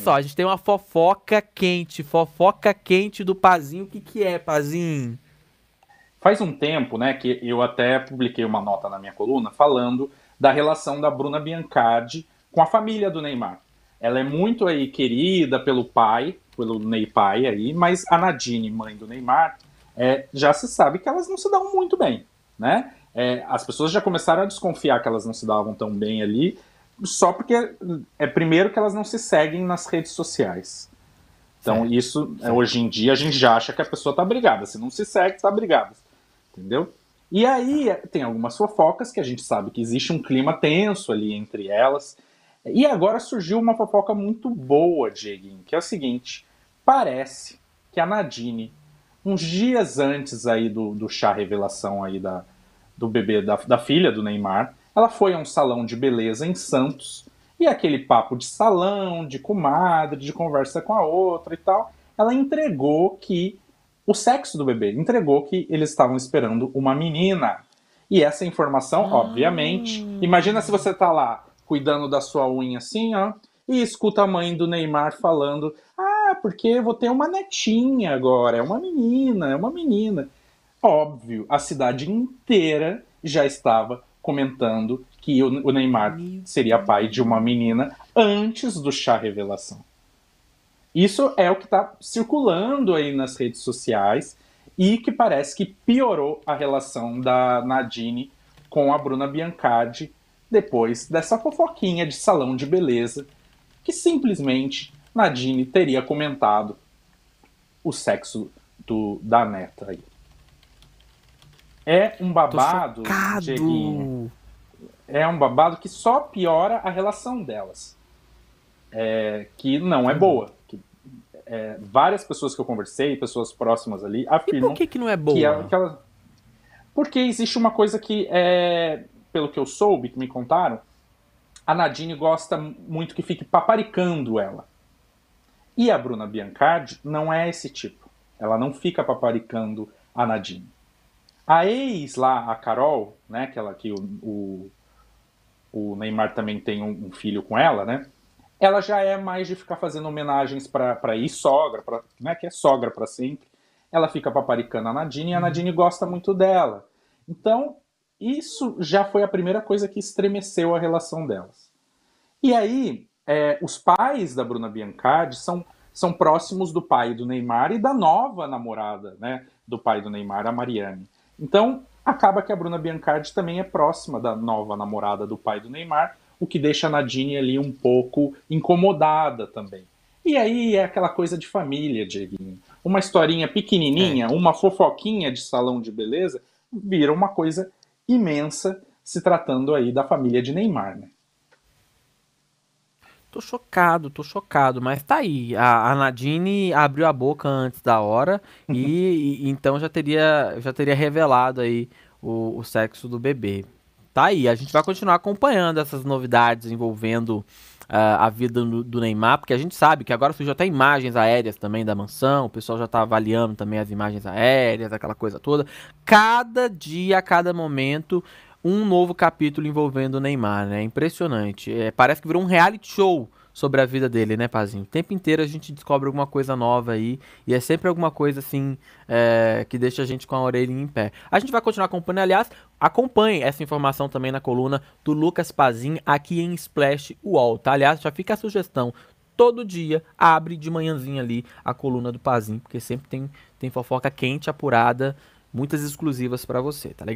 só, a gente tem uma fofoca quente, fofoca quente do Pazinho. O que, que é, Pazinho? Faz um tempo, né, que eu até publiquei uma nota na minha coluna falando da relação da Bruna Biancardi com a família do Neymar. Ela é muito aí querida pelo pai, pelo Ney pai aí, mas a Nadine, mãe do Neymar, é, já se sabe que elas não se dão muito bem, né? É, as pessoas já começaram a desconfiar que elas não se davam tão bem ali, só porque é primeiro que elas não se seguem nas redes sociais. Então isso é, hoje em dia a gente já acha que a pessoa tá brigada, se não se segue tá brigada, entendeu? E aí tá. tem algumas fofocas que a gente sabe que existe um clima tenso ali entre elas. E agora surgiu uma fofoca muito boa, Dieguinho, que é o seguinte: parece que a Nadine, uns dias antes aí do, do chá revelação aí da, do bebê da, da filha do Neymar, ela foi a um salão de beleza em Santos e aquele papo de salão, de comadre, de conversa com a outra e tal, ela entregou que o sexo do bebê, entregou que eles estavam esperando uma menina. E essa informação, ah. obviamente, imagina se você tá lá cuidando da sua unha assim, ó, e escuta a mãe do Neymar falando: "Ah, porque eu vou ter uma netinha agora, é uma menina, é uma menina". Óbvio, a cidade inteira já estava comentando que o Neymar seria pai de uma menina antes do chá revelação. Isso é o que está circulando aí nas redes sociais e que parece que piorou a relação da Nadine com a Bruna Biancardi depois dessa fofoquinha de salão de beleza que simplesmente Nadine teria comentado o sexo do, da neta aí. É um babado, cheguinho. É um babado que só piora a relação delas. É, que não é boa. Que, é, várias pessoas que eu conversei, pessoas próximas ali, afirmam. E por que, que não é boa? Que ela, que ela... Porque existe uma coisa que, é, pelo que eu soube, que me contaram, a Nadine gosta muito que fique paparicando ela. E a Bruna Biancardi não é esse tipo. Ela não fica paparicando a Nadine. A ex lá, a Carol, né? Aquela que o, o, o Neymar também tem um, um, filho com ela, né? Ela já é mais de ficar fazendo homenagens para ir sogra, pra, né? Que é sogra para sempre. Ela fica paparicando a Nadine e a uhum. Nadine gosta muito dela. Então, isso já foi a primeira coisa que estremeceu a relação delas. E aí, é, os pais da Bruna Biancardi são, são próximos do pai do Neymar e da nova namorada né, do pai do Neymar, a Mariane. Então, acaba que a Bruna Biancardi também é próxima da nova namorada do pai do Neymar, o que deixa a Nadine ali um pouco incomodada também. E aí é aquela coisa de família, Dieguinho. Uma historinha pequenininha, é. uma fofoquinha de salão de beleza, vira uma coisa imensa se tratando aí da família de Neymar, né? Tô chocado, tô chocado, mas tá aí. A, a Nadine abriu a boca antes da hora uhum. e, e, então já teria, já teria revelado aí o, o sexo do bebê. Tá aí, a gente vai continuar acompanhando essas novidades envolvendo Uh, a vida do, do, Neymar, porque a gente sabe que agora surgiu até imagens aéreas também da mansão, o pessoal já está avaliando também as imagens aéreas, aquela coisa toda. Cada dia, a cada momento, um novo capítulo envolvendo o Neymar, né? Impressionante. É, parece que virou um reality show sobre a vida dele, né, Pazinho? O tempo inteiro a gente descobre alguma coisa nova aí. E é sempre alguma coisa, assim, é, que deixa a gente com a orelha em pé. A gente vai continuar acompanhando. Aliás, acompanhe essa informação também na coluna do Lucas Pazinho aqui em Splash Wall. tá? Aliás, já fica a sugestão. Todo dia abre de manhãzinha ali a coluna do Pazinho, porque sempre tem, tem fofoca quente, apurada, muitas exclusivas para você, tá legal?